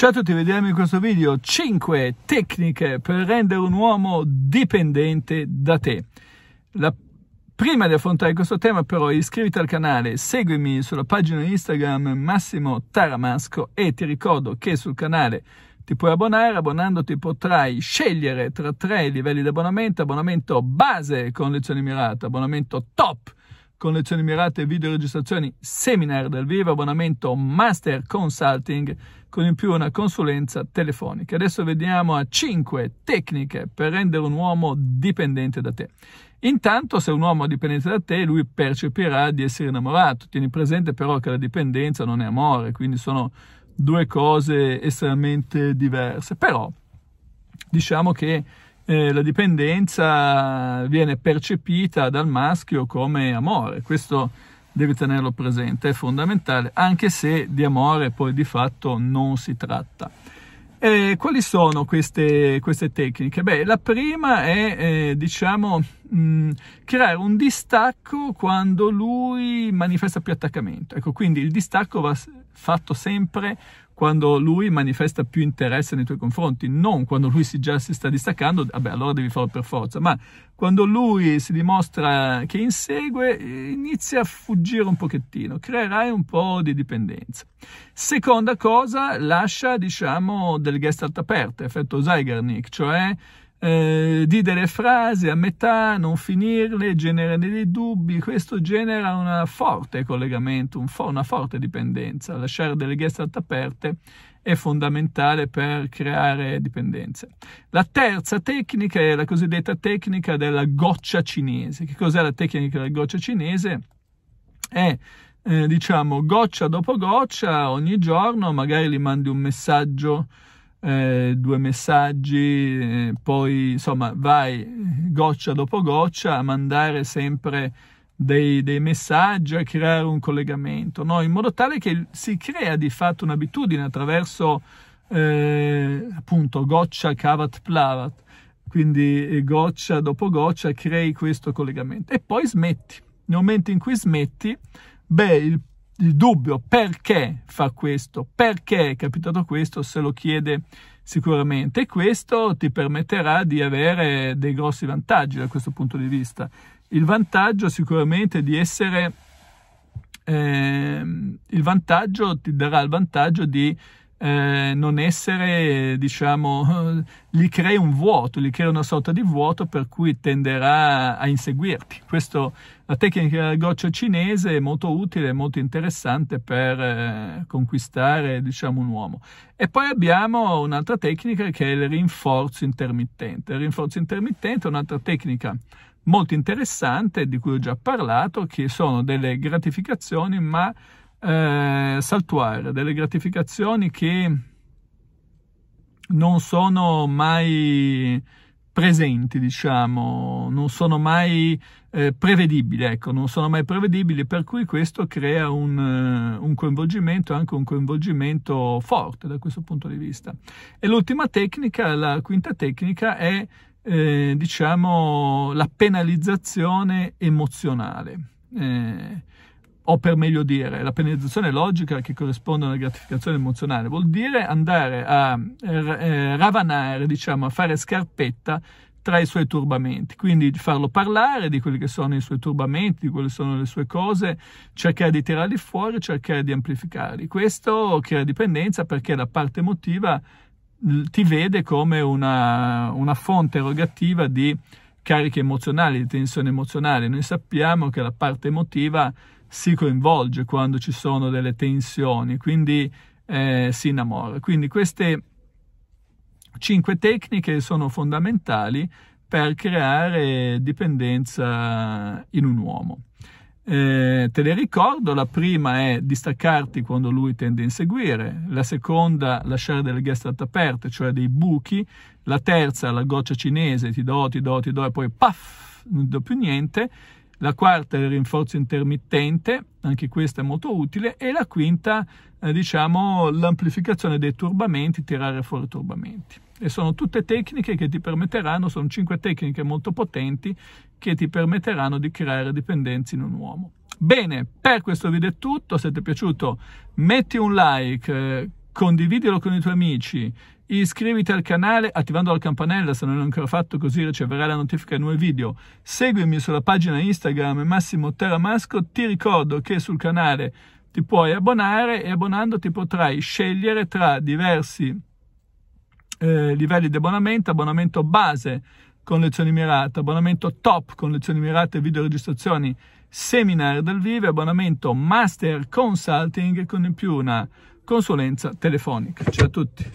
Ciao a tutti, vediamo in questo video 5 tecniche per rendere un uomo dipendente da te. La prima di affrontare questo tema però iscriviti al canale, seguimi sulla pagina Instagram Massimo Taramasco e ti ricordo che sul canale ti puoi abbonare, abbonandoti potrai scegliere tra tre livelli di abbonamento, abbonamento base con lezione mirata, abbonamento top con lezioni mirate e videoregistrazioni, seminar dal vivo, abbonamento master consulting, con in più una consulenza telefonica. Adesso vediamo a 5 tecniche per rendere un uomo dipendente da te. Intanto, se un uomo è dipendente da te, lui percepirà di essere innamorato. Tieni presente però che la dipendenza non è amore, quindi sono due cose estremamente diverse. Però, diciamo che eh, la dipendenza viene percepita dal maschio come amore. Questo devi tenerlo presente, è fondamentale, anche se di amore poi di fatto non si tratta. E eh, quali sono queste, queste tecniche? Beh, la prima è, eh, diciamo, mh, mm, creare un distacco quando lui manifesta più attaccamento. Ecco, quindi il distacco va fatto sempre quando lui manifesta più interesse nei tuoi confronti, non quando lui si già si sta distaccando, vabbè allora devi farlo per forza, ma quando lui si dimostra che insegue, eh, inizia a fuggire un pochettino, creerai un po' di dipendenza. Seconda cosa, lascia diciamo delle gestalt aperte, effetto Zeigarnik, cioè eh, di delle frasi a metà, non finirle, genera dei dubbi, questo genera un forte collegamento, un fo- una forte dipendenza. Lasciare delle gestalt aperte è fondamentale per creare dipendenze. La terza tecnica è la cosiddetta tecnica della goccia cinese. Che cos'è la tecnica della goccia cinese? È eh, diciamo goccia dopo goccia, ogni giorno magari gli mandi un messaggio eh, due messaggi, eh, poi insomma vai goccia dopo goccia a mandare sempre dei, dei messaggi, a creare un collegamento, no? in modo tale che si crea di fatto un'abitudine attraverso eh, appunto goccia cavat plavat, quindi eh, goccia dopo goccia crei questo collegamento e poi smetti. Nel momento in cui smetti, beh, il il dubbio perché fa questo, perché è capitato questo, se lo chiede sicuramente questo ti permetterà di avere dei grossi vantaggi da questo punto di vista. Il vantaggio sicuramente di essere, eh, il vantaggio ti darà il vantaggio di eh, non essere, diciamo, gli crei un vuoto, gli crei una sorta di vuoto per cui tenderà a inseguirti. Questo, la tecnica della goccia cinese è molto utile, molto interessante per eh, conquistare, diciamo, un uomo. E poi abbiamo un'altra tecnica che è il rinforzo intermittente. Il rinforzo intermittente è un'altra tecnica molto interessante di cui ho già parlato, che sono delle gratificazioni ma eh, saltuarie, delle gratificazioni che non sono mai presenti, diciamo, non sono mai eh, prevedibili, ecco, non sono mai prevedibili, per cui questo crea un, eh, un coinvolgimento, anche un coinvolgimento forte da questo punto di vista. E l'ultima tecnica, la quinta tecnica, è eh, diciamo la penalizzazione emozionale. Eh, o per meglio dire la penalizzazione logica che corrisponde alla gratificazione emozionale, vuol dire andare a eh, eh, ravanare, diciamo, a fare scarpetta tra i suoi turbamenti, quindi farlo parlare di quelli che sono i suoi turbamenti, di quelle che sono le sue cose, cercare di tirarli fuori, cercare di amplificarli. Questo crea dipendenza perché la parte emotiva ti vede come una, una fonte erogativa di cariche emozionali, di tensione emozionale. Noi sappiamo che la parte emotiva si coinvolge quando ci sono delle tensioni, quindi eh, si innamora. Quindi queste cinque tecniche sono fondamentali per creare dipendenza in un uomo. Eh, te le ricordo, la prima è distaccarti quando lui tende a inseguire, la seconda lasciare delle ghiacciate aperte, cioè dei buchi, la terza la goccia cinese, ti do, ti do, ti do e poi paff, non do più niente, la quarta è il rinforzo intermittente, anche questa è molto utile, e la quinta, eh, diciamo, l'amplificazione dei turbamenti, tirare fuori i turbamenti. E sono tutte tecniche che ti permetteranno, sono cinque tecniche molto potenti che ti permetteranno di creare dipendenze in un uomo. Bene, per questo video è tutto, se ti è piaciuto metti un like, eh, condividilo con i tuoi amici, iscriviti al canale attivando la campanella se non l'hai ancora fatto così riceverai la notifica dei nuovi video. Seguimi sulla pagina Instagram Massimo Teramasco, ti ricordo che sul canale ti puoi abbonare e abbonandoti potrai scegliere tra diversi eh, livelli di abbonamento, abbonamento base con lezioni mirate, abbonamento top con lezioni mirate e video seminar dal vivo, abbonamento master consulting con in più una consulenza telefonica. Ciao a tutti.